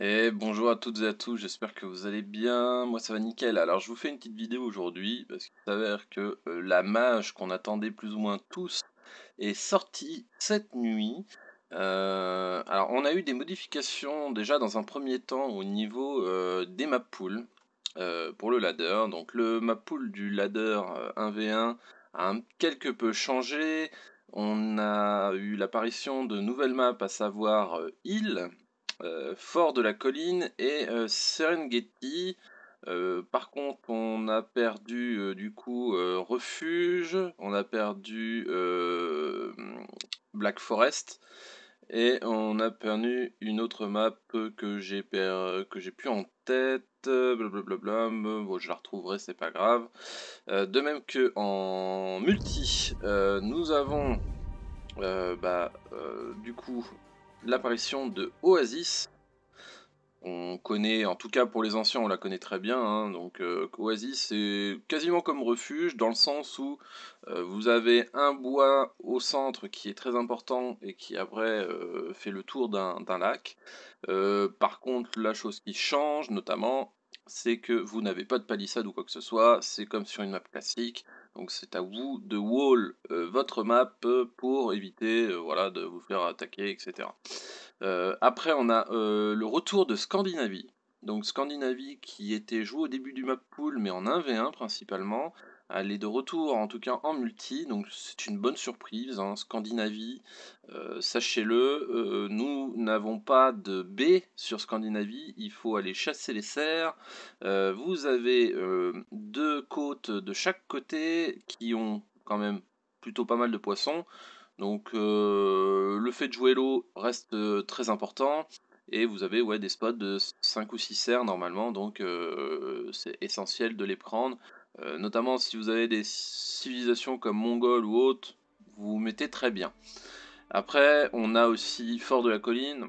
Et eh, bonjour à toutes et à tous, j'espère que vous allez bien, moi ça va nickel. Alors je vous fais une petite vidéo aujourd'hui, parce qu'il s'avère que euh, la mage qu'on attendait plus ou moins tous est sortie cette nuit. Euh, alors on a eu des modifications déjà dans un premier temps au niveau euh, des map pools pour le ladder. Donc le map pool du ladder 1v1 a quelque peu changé. On a eu l'apparition de nouvelles maps, à savoir Hill, euh, fort de la Colline et euh, Serengeti. Euh, par contre, on a perdu du coup Refuge, on a perdu Black Forest et on a perdu une autre map que j'ai que j'ai plus en tête blablabla bon je la retrouverai c'est pas grave de même que en multi nous avons bah, du coup l'apparition de Oasis. On connaît, en tout cas pour les anciens, on la connaît très bien. Hein. donc euh, Oasis, c'est quasiment comme refuge, dans le sens où euh, vous avez un bois au centre qui est très important et qui après euh, fait le tour d'un lac. par contre, la chose qui change notamment, c'est que vous n'avez pas de palissade ou quoi que ce soit. C'est comme sur une map classique. Donc c'est à vous de wall euh, votre map euh, pour éviter euh, voilà, de vous faire attaquer, etc. après on a le retour de Scandinavie. Donc Scandinavie qui était joué au début du map pool mais en 1v1 principalement aller de retour, en tout cas en multi, donc c'est une bonne surprise. Hein. Scandinavie, euh, sachez-le, euh, nous n'avons pas de B sur Scandinavie, il faut aller chasser les cerfs. Euh, vous avez deux côtes de chaque côté qui ont quand même plutôt pas mal de poissons. Donc le fait de jouer l'eau reste très important et vous avez ouais, des spots de 5 ou 6 cerfs normalement, donc c'est essentiel de les prendre. Euh, notamment si vous avez des civilisations comme Mongol ou autre vous mettez très bien. Après, on a aussi Fort de la Colline.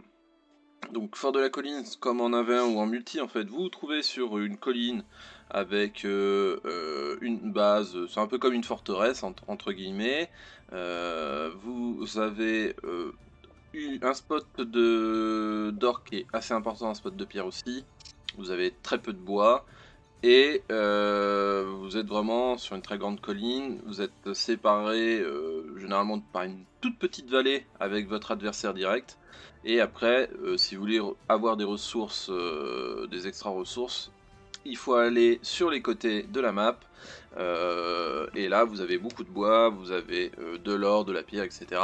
Donc Fort de la Colline, comme en avait ou en multi, en fait, vous vous trouvez sur une colline avec euh, euh, une base, c'est un peu comme une forteresse, entre, guillemets. vous avez un spot de d'or qui est assez important, un spot de pierre aussi. Vous avez très peu de bois, et euh, vous êtes vraiment sur une très grande colline, vous êtes séparé euh, généralement par une toute petite vallée avec votre adversaire direct. Et après, euh, si vous voulez avoir des ressources, des extra ressources, il faut aller sur les côtés de la map. et là, vous avez beaucoup de bois, vous avez de l'or, de la pierre, etc.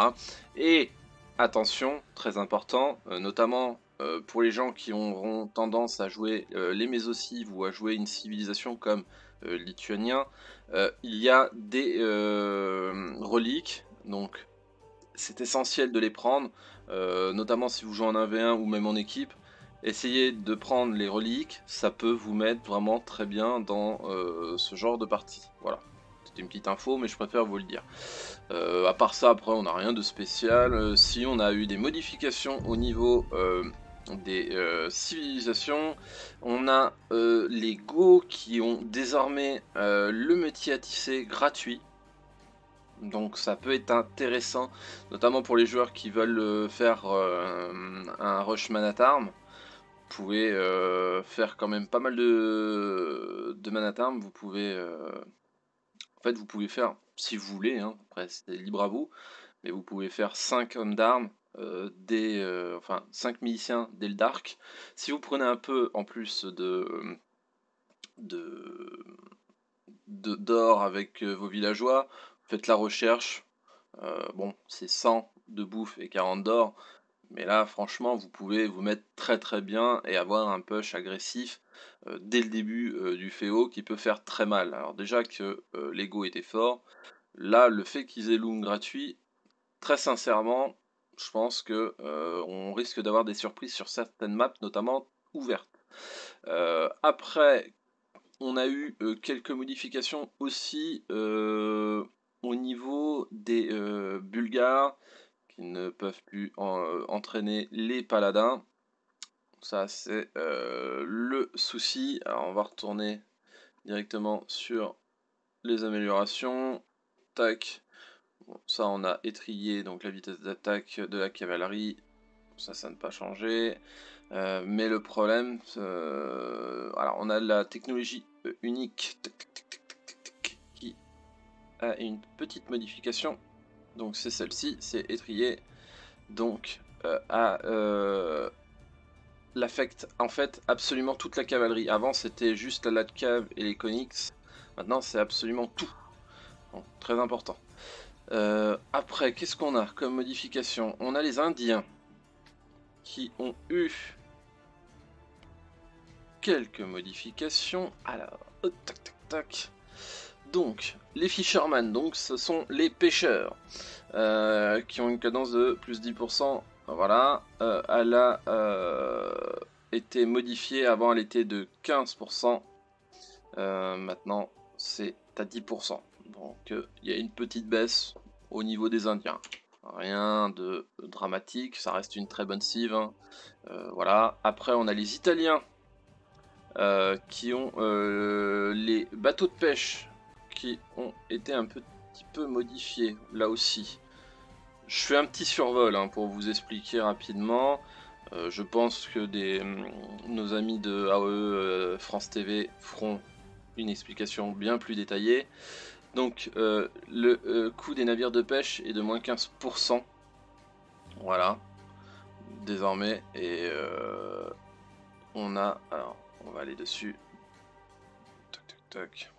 Et attention, très important, notamment euh, pour les gens qui auront tendance à jouer euh, les Mésocives ou à jouer une civilisation comme euh, lituanien, il y a des reliques, donc c'est essentiel de les prendre, notamment si vous jouez en 1v1 ou même en équipe. Essayez de prendre les reliques, ça peut vous mettre vraiment très bien dans ce genre de partie. Voilà c'était une petite info, mais je préfère vous le dire. Euh, à part ça, après, on n'a rien de spécial. si on a eu des modifications au niveau des euh, civilisations. On a euh, les Go qui ont désormais euh, le métier à tisser gratuit. Donc ça peut être intéressant, notamment pour les joueurs qui veulent faire un rush man at arm. Vous pouvez faire quand même pas mal de, de man at Vous pouvez, en fait, vous pouvez faire, si vous voulez, hein. après c'est libre à vous, mais vous pouvez faire 5 hommes d'armes euh, des, euh, enfin, 5 miliciens dès le Dark. Si vous prenez un peu en plus de euh, de d'or avec vos villageois, faites la recherche. bon, c'est 100 de bouffe et 40 d'or, mais là, franchement, vous pouvez vous mettre très très bien et avoir un push agressif dès le début du Féo e qui peut faire très mal. Alors déjà que l'ego était fort, là, le fait qu'ils aient Loom gratuit, très sincèrement, je pense qu'on euh, risque d'avoir des surprises sur certaines maps, notamment ouvertes. Euh, après, on a eu euh, quelques modifications aussi au niveau des Bulgares qui ne peuvent plus entraîner les paladins. Ça, c'est le souci. Alors, on va retourner directement sur les améliorations. Tac ça, on a étrié donc la vitesse d'attaque de la cavalerie. Ça, ça n'a pas changé. Euh, mais le problème, euh, alors on a la technologie euh, unique qui a une petite modification. Donc c'est celle-ci, c'est étrier. Donc à l'affect en fait absolument toute la cavalerie. Avant c'était juste la cave et les Conics. Maintenant c'est absolument tout. très important. Euh, après, qu'est-ce qu'on a comme modification On a les Indiens qui ont eu quelques modifications. Alors, oh, tac, tac, tac. Donc, les fishermen, donc ce sont les pêcheurs euh, qui ont une cadence de plus 10%. Voilà, euh, elle a été modifiée. Avant, elle était de 15%. maintenant, c'est à 10%. Donc, il y a une petite baisse au niveau des Indiens, rien de dramatique, ça reste une très bonne cive. Hein. Euh, voilà. Après, on a les Italiens euh, qui ont euh, les bateaux de pêche qui ont été un petit peu modifiés là aussi. Je fais un petit survol hein, pour vous expliquer rapidement. je pense que des, hum, nos amis de AE France TV feront une explication bien plus détaillée. Donc euh, le euh, coût des navires de pêche est de moins 15%. Voilà. Désormais. Et euh, on a... Alors, on va aller dessus. Toc, toc, toc.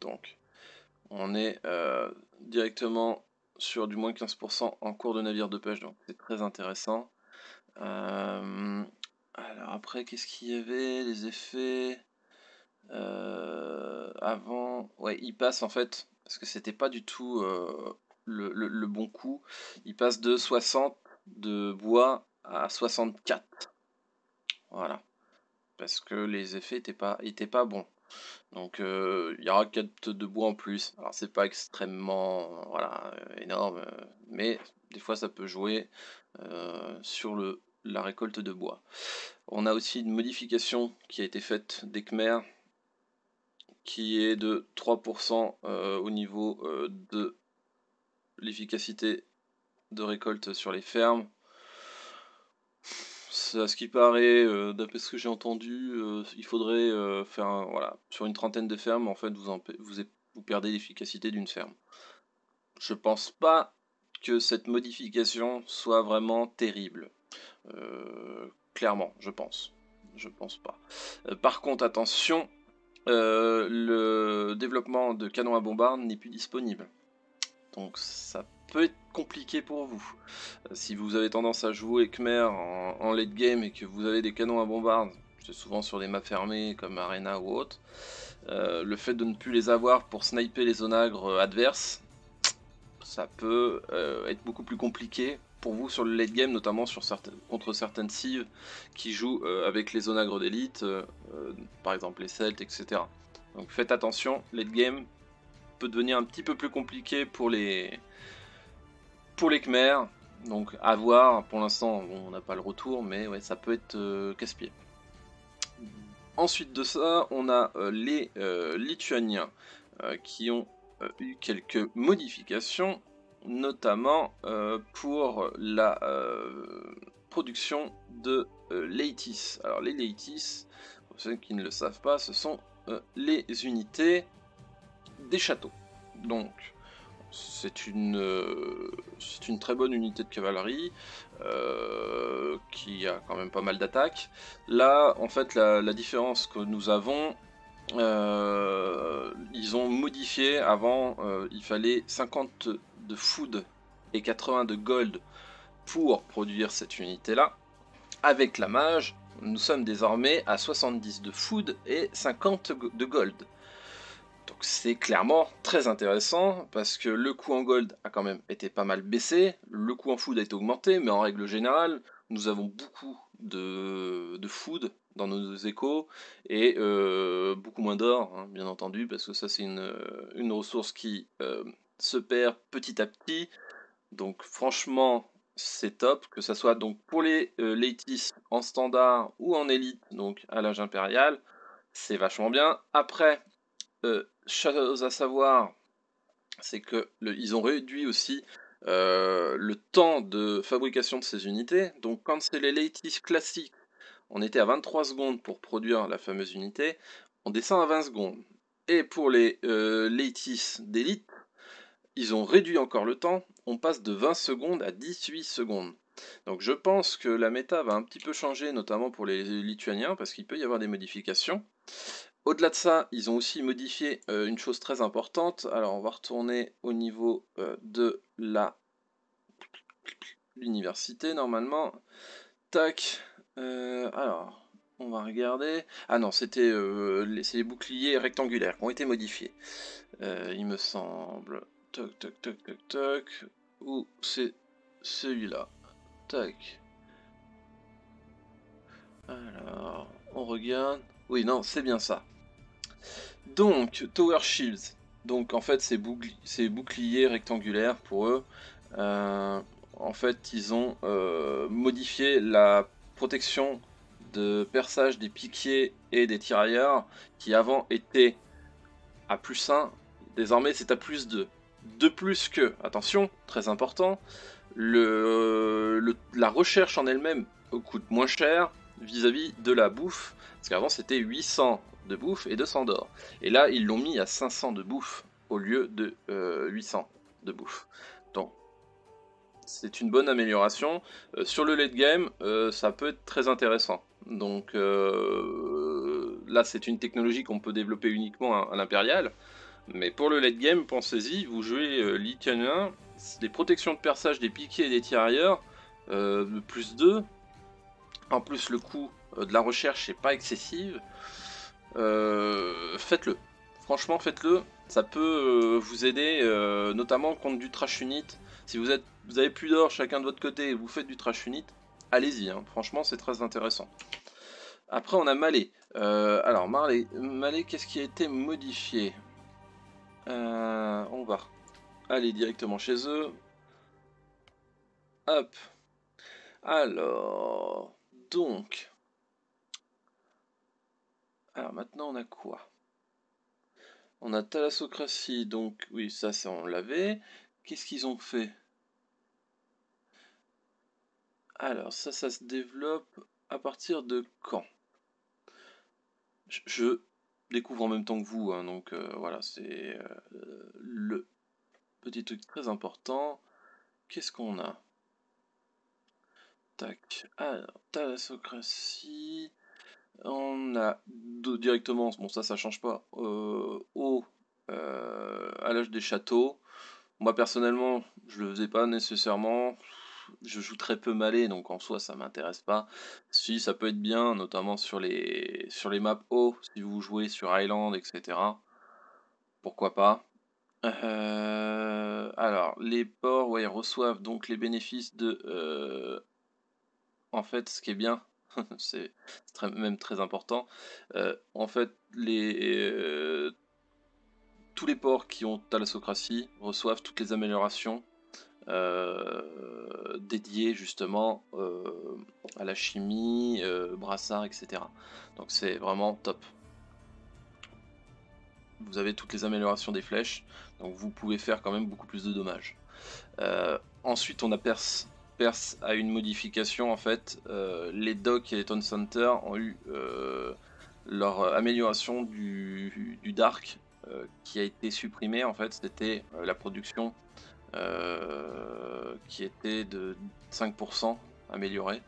Donc, on est directement sur du moins 15% en cours de navire de pêche. Donc, c'est très intéressant. alors après, qu'est-ce qu'il y avait Les effets... avant, ouais, il passe en fait parce que c'était pas du tout euh, le, bon coup. Il passe de 60 de bois à 64. Voilà. Parce que les effets n'étaient pas, étaient pas bons. Donc euh, il y aura 4 de bois en plus. Alors c'est pas extrêmement énorme, mais des fois ça peut jouer euh, sur le, la récolte de bois. On a aussi une modification qui a été faite d'Ekmer qui est de 3% euh, au niveau euh, de l'efficacité de récolte sur les fermes. À ce qui paraît, euh, d'après ce que j'ai entendu, il faudrait faire voilà sur une trentaine de fermes. En fait, vous vous, perdez l'efficacité d'une ferme. Je pense pas que cette modification soit vraiment terrible. clairement, je pense. Je pense pas. par contre, attention, euh, le développement de canons à bombarde n'est plus disponible. Donc ça peut être compliqué pour vous. Euh, si vous avez tendance à jouer Khmer en, late game et que vous avez des canons à bombarde, c'est souvent sur des maps fermées comme Arena ou autre, euh, le fait de ne plus les avoir pour sniper les onagres adverses, ça peut être beaucoup plus compliqué pour vous sur le late game, notamment sur certaines, contre certaines cives qui jouent euh, avec les zonagres d'élite, euh, euh, par exemple les Celtes, etc. Donc faites attention, late game peut devenir un petit peu plus compliqué pour les, pour les Khmer. Donc à voir, pour l'instant on n'a pas le retour, mais ouais, ça peut être casse-pied. Ensuite de ça, on a les Lituaniens qui ont eu quelques modifications notamment euh, pour la euh, production de euh, laitis. Alors les laitis, pour ceux qui ne le savent pas, ce sont les unités des châteaux. Donc c'est une, c'est une très bonne unité de cavalerie qui a quand même pas mal d'attaques. Là, en fait, la, la différence que nous avons, ils ont modifié avant, il fallait 50 de food et 80 de gold pour produire cette unité-là. Avec la mage, nous sommes désormais à 70 de food et 50 de gold. Donc c'est clairement très intéressant parce que le coût en gold a quand même été pas mal baissé, le coût en food a été augmenté, mais en règle générale, nous avons beaucoup de, food dans nos échos et euh, beaucoup moins d'or, hein, bien entendu, parce que ça c'est une, ressource qui euh, se perd petit à petit. Donc franchement, c'est top, que ce soit donc pour les euh, en standard ou en élite, donc à l'âge impérial, c'est vachement bien. Après, euh, chose à savoir, c'est que ils ont réduit aussi euh, le temps de fabrication de ces unités. Donc quand c'est les Latis classiques, on était à 23 secondes pour produire la fameuse unité, on descend à 20 secondes. Et pour les euh, Latis d'élite, ils ont réduit encore le temps, on passe de 20 secondes à 18 secondes. Donc je pense que la méta va un petit peu changer, notamment pour les Lituaniens, parce qu'il peut y avoir des modifications. Au-delà de ça, ils ont aussi modifié euh, une chose très importante. Alors on va retourner au niveau euh, de la l'université normalement. Tac. Euh, alors, on va regarder. Ah non, c'était les, boucliers rectangulaires qui ont été modifiés, il me semble. Tac, toc, toc, toc, toc. Ou c'est celui-là. Tac. Alors, on regarde. Oui, non, c'est bien ça. Donc, Tower Shields. Donc, en fait, c'est bouclier, bouclier rectangulaire pour eux. Euh, en fait, ils ont euh, modifié la protection de perçage des piquiers et des tirailleurs qui avant étaient à plus 1. Désormais, c'est à plus 2. De plus que, attention, très important, la recherche en elle-même coûte moins cher vis-à-vis de la bouffe, parce qu'avant c'était 800 de bouffe et 200 d'or. Et là, ils l'ont mis à 500 de bouffe au lieu de 800 euh, de bouffe. Donc, c'est une bonne amélioration. Euh, sur le late game, euh, ça peut être très intéressant. Donc, là, c'est une technologie qu'on peut développer uniquement à l'impérial. Mais pour le late game, pensez-y, vous jouez euh, des les protections de perçage des piquets et des tirailleurs, euh, plus 2. En plus, le coût euh, de la recherche n'est pas excessif, euh, faites-le. Franchement, faites-le. Ça peut euh, vous aider, notamment contre du trash unit. Si vous, êtes, vous avez plus d'or chacun de votre côté vous faites du trash unit, allez-y. Hein. Franchement, c'est très intéressant. Après, on a Malé. alors, Malé, Malé qu'est-ce qui a été modifié euh, on va aller directement chez eux. Hop. Alors, donc. Alors maintenant, on a quoi On a Thalassocratie, donc oui, ça, ça on l'avait. Qu'est-ce qu'ils ont fait Alors, ça, ça se développe à partir de quand je, découvre en même temps que vous. Hein, donc euh, voilà, c'est euh, le petit truc très important. Qu'est-ce qu'on a Tac. Alors, socratie On a directement, bon ça ça change pas, euh, au, à l'âge des châteaux. Moi personnellement, je le faisais pas nécessairement je joue très peu malé, donc en soi ça m'intéresse pas. Si ça peut être bien, notamment sur les sur les maps hauts, si vous jouez sur Island, etc. Pourquoi pas. Euh, alors, les ports reçoivent donc les bénéfices de... Euh, en fait, ce qui est bien, c'est même très important, euh, en fait, les, tous les ports qui ont Thalassocratie reçoivent toutes les améliorations euh, dédié justement euh, à la chimie, euh, brassard, etc. Donc c'est vraiment top. Vous avez toutes les améliorations des flèches, donc vous pouvez faire quand même beaucoup plus de dommages. ensuite, on a Perse. Perse a une modification en fait. les docks et les town Center ont eu leur amélioration du, du Dark qui a été supprimée en fait. C'était la production euh, qui était de 5% amélioré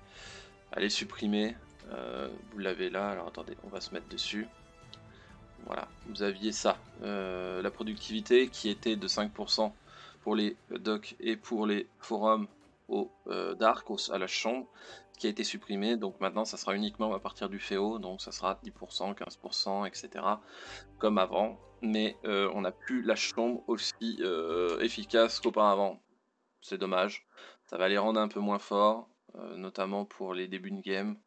Allez supprimer. Euh, vous l'avez là. Alors attendez, on va se mettre dessus. Voilà, vous aviez ça. Euh, la productivité qui était de 5% pour les docs et pour les forums au dark, à la chambre, qui a été supprimé. Donc maintenant, ça sera uniquement à partir du FEO, donc ça sera 10%, 15%, etc. comme avant. Mais euh, on n'a plus la chambre aussi euh, efficace qu'auparavant. C'est dommage. Ça va les rendre un peu moins forts, euh, notamment pour les débuts de game.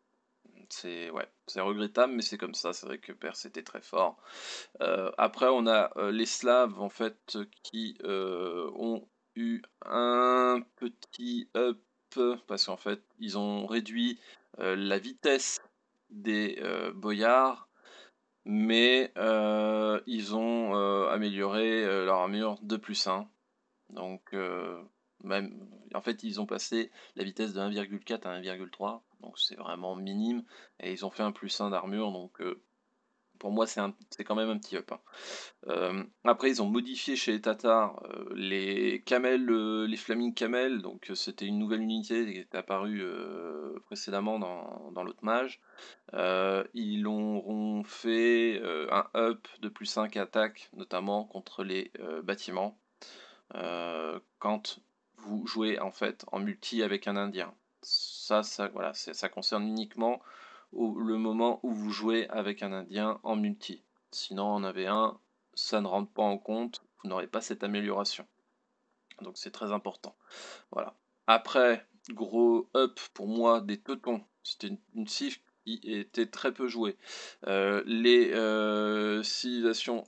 C'est ouais, c'est regrettable, mais c'est comme ça. C'est vrai que Perse était très fort. après, on a les Slaves en fait qui ont eu un petit up parce qu'en fait, ils ont réduit euh, la vitesse des euh, boyards, mais euh, ils ont amélioré leur armure de plus 1. Donc, même, en fait, ils ont passé la vitesse de 1,4 à 1,3, donc c'est vraiment minime, et ils ont fait un plus 1 d'armure, donc pour moi, c'est quand même un petit up. Hein. Euh, après, ils ont modifié chez les Tatars euh, les camels, les flaming camels. Donc, euh, c'était une nouvelle unité qui était apparue précédemment dans, dans l'autre mage. ils ont fait un up de plus 5 attaques, notamment contre les bâtiments. quand vous jouez en fait en multi avec un indien. Ça, ça, voilà, ça concerne uniquement le moment où vous jouez avec un Indien en multi. Sinon, en avait un, ça ne rentre pas en compte, vous n'aurez pas cette amélioration. Donc c'est très important. Voilà. Après, gros up pour moi des teutons. C'était une, sieve qui était très peu jouée. Euh, les euh, civilisations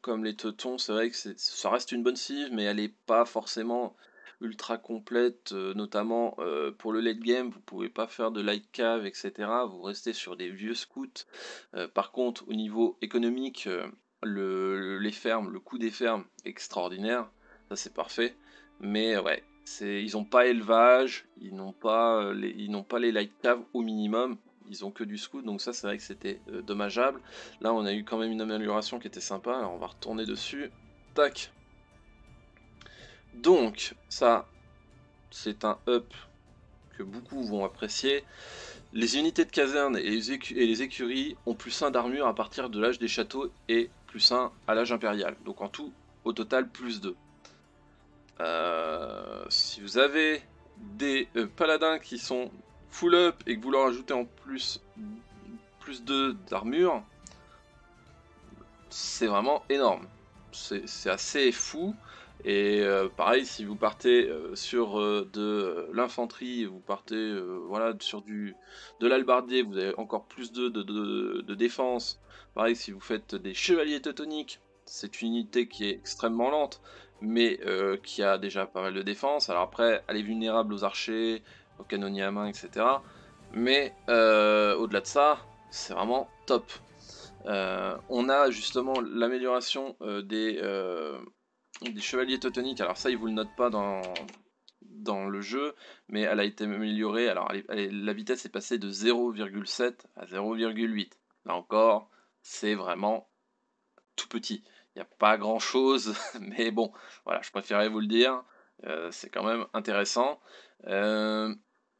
comme les teutons, c'est vrai que ça reste une bonne cive, mais elle n'est pas forcément ultra complète, euh, notamment euh, pour le late game, vous pouvez pas faire de light cave, etc. Vous restez sur des vieux scouts. Euh, par contre, au niveau économique, le, les fermes, le coût des fermes, extraordinaire. Ça, c'est parfait Mais ouais, ils n'ont pas élevage, ils n'ont pas les, ils n'ont pas les light cave au minimum. Ils ont que du scout, donc ça c'est vrai que c'était dommageable. Là on a eu quand même une amélioration qui était sympa, alors on va retourner dessus. Tac, donc, ça, c'est un up que beaucoup vont apprécier. Les unités de caserne et les, écuries ont plus 1 d'armure à partir de l'âge des châteaux et plus 1 à l'âge impérial. Donc en tout, au total, plus 2. Euh, si vous avez des euh, paladins qui sont full up et que vous leur ajoutez en plus 2 d'armure, c'est vraiment énorme c'est assez fou. Et euh, pareil, si vous partez euh, sur euh, de l'infanterie, vous partez voilà, sur du, de l'albardier, vous avez encore plus de, de, défense. Pareil, si vous faites des chevaliers teutoniques, c'est une unité qui est extrêmement lente, mais qui a déjà pas mal de défense. Alors après, elle est vulnérable aux archers, aux canonniers à main, etc. Mais au-delà de ça, c'est vraiment top. Euh, on a justement l'amélioration euh, euh, des, chevaliers teutoniques. Alors ça, ils vous le notent pas dans, le jeu, mais elle a été améliorée. Alors la vitesse est passée de 0,7 à 0,8. Là encore, c'est vraiment tout petit. Il n'y a pas grand chose, mais bon, voilà, je préférais vous le dire. c'est quand même intéressant.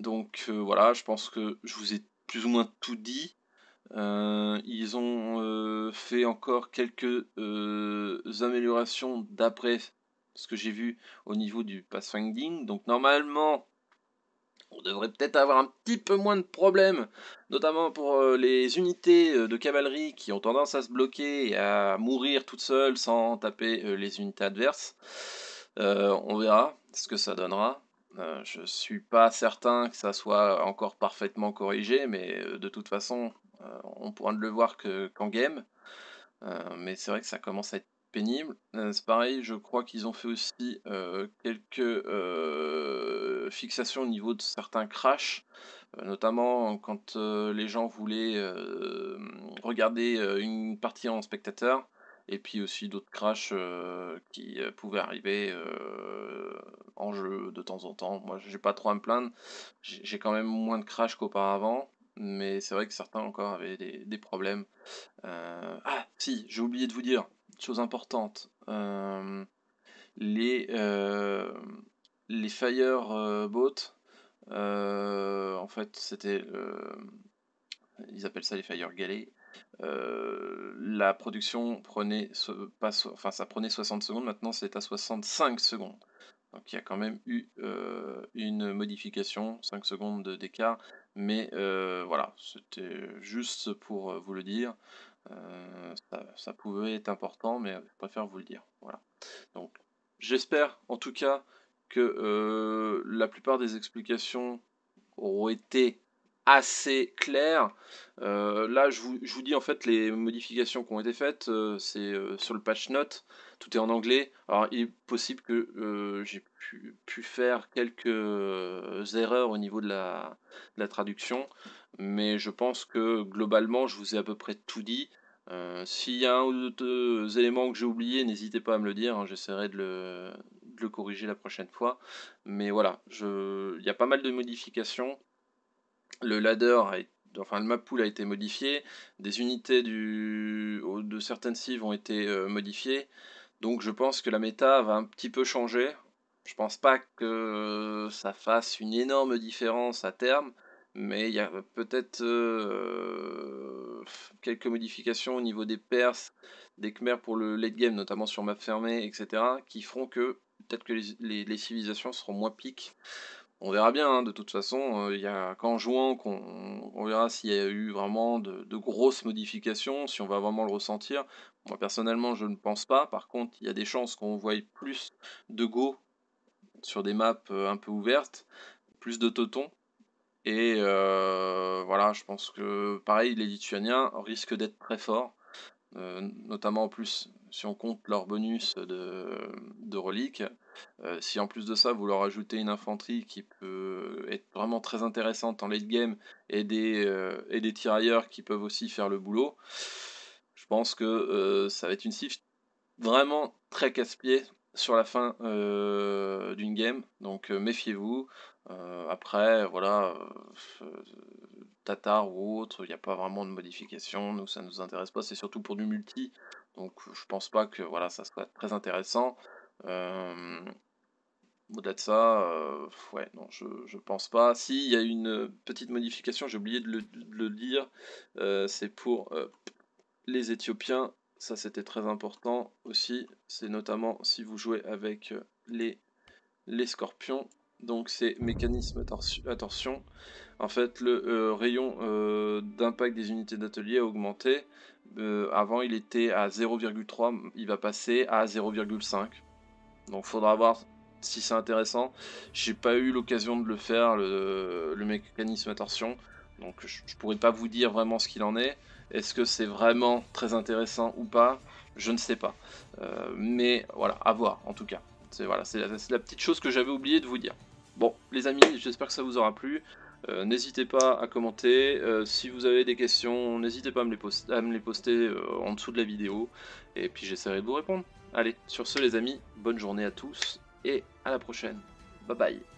donc voilà, je pense que je vous ai plus ou moins tout dit. Euh, ils ont euh, fait encore quelques euh, améliorations d'après ce que j'ai vu au niveau du pathfinding. Donc normalement, on devrait peut-être avoir un petit peu moins de problèmes, notamment pour les unités de cavalerie qui ont tendance à se bloquer et à mourir toutes seules sans taper les unités adverses. on verra ce que ça donnera. Je je suis pas certain que ça soit encore parfaitement corrigé, mais de toute façon, euh, on pourra ne le voir qu'en game. Euh, mais c'est vrai que ça commence à être pénible. Euh, c'est pareil, je crois qu'ils ont fait aussi quelques fixations au niveau de certains crashs notamment quand les gens voulaient regarder une partie en spectateur, et puis aussi d'autres crashs qui pouvaient arriver en jeu de temps en temps. Moi, j'ai pas trop à me plaindre, j'ai quand même moins de crashs qu'auparavant mais c'est vrai que certains encore avaient des, problèmes. Euh, ah, si, j'ai oublié de vous dire, chose importante, euh, les, euh, les fireboats, en fait, c'était, ils appellent ça les fire galets. la production prenait enfin ça prenait 60 secondes maintenant c'est à 65 secondes donc il y a quand même eu une modification, 5 secondes d'écart. Mais euh, voilà, c'était juste pour euh, vous le dire. Euh, ça, pouvait être important, mais je préfère vous le dire. Donc, j'espère en tout cas que la plupart des explications auront été assez claires. là, je vous, je vous, dis en fait les modifications qui ont été faites. c'est sur le patch note tout est en anglais. Alors, il est possible que euh, j'ai pu, faire quelques euh, erreurs au niveau de la, traduction, mais je pense que globalement, je vous ai à peu près tout dit. Euh, s'il y a un ou deux éléments que j'ai oubliés, n'hésitez pas à me le dire, hein. j'essaierai de le, corriger la prochaine fois. Mais voilà, il y a pas mal de modifications. Le ladder a été enfin le map pool a été modifié, des unités de certaines cives ont été modifiées, donc je pense que la méta va un petit peu changer. Je pense pas que ça fasse une énorme différence à terme, mais il y a peut-être euh, quelques modifications au niveau des Perses, des Khmer pour le late game, notamment sur map fermée, etc., qui feront que peut-être que les, civilisations seront moins piques. On verra bien, hein, de toute façon, euh, il a qu'en jouant qu'on on verra s'il y a eu vraiment de, grosses modifications, si on va vraiment le ressentir. Moi personnellement, je ne pense pas. Par contre, il y a des chances qu'on voie plus de Go sur des maps euh, un peu ouvertes, plus de Toton. Et euh, voilà, je pense que pareil, les Lituaniens risquent d'être très forts, euh, notamment en plus si on compte leur bonus de, reliques. si en plus de ça, vous leur ajoutez une infanterie qui peut être vraiment très intéressante en late game et des, et des tirailleurs qui peuvent aussi faire le boulot. Je pense que euh, ça va être une sif vraiment très casse-pied sur la fin euh, d'une game, donc euh, méfiez-vous. après, voilà, Tatar ou autre, il n'y a pas vraiment de modification, nous ça ne nous intéresse pas, c'est surtout pour du multi, donc je pense pas que voilà, ça soit très intéressant. Au-delà de ça, ouais, non, je, je pense pas. s'il il y a une petite modification, j'ai oublié de le, dire, c'est pour les Éthiopiens, ça c'était très important aussi, c'est notamment si vous jouez avec euh, les, les scorpions, donc c'est mécanisme à torsion. En fait, le euh, rayon euh, d'impact des unités d'atelier a augmenté. avant, il était à 0,3, il va passer à 0,5. Donc, faudra voir si c'est intéressant. J'ai pas eu l'occasion de le faire, le, mécanisme à Donc, je pourrais pas vous dire vraiment ce qu'il en est. Est-ce que c'est vraiment très intéressant ou pas Je ne sais pas. Euh, mais voilà, à voir en tout cas. C'est voilà, la, la petite chose que j'avais oublié de vous dire. Bon, les amis, j'espère que ça vous aura plu. Euh, n'hésitez pas à commenter. Euh, si vous avez des questions, n'hésitez pas à me les, poster, me les poster en dessous de la vidéo. Et puis j'essaierai de vous répondre. Allez, sur ce les amis, bonne journée à tous et à la prochaine. Bye bye.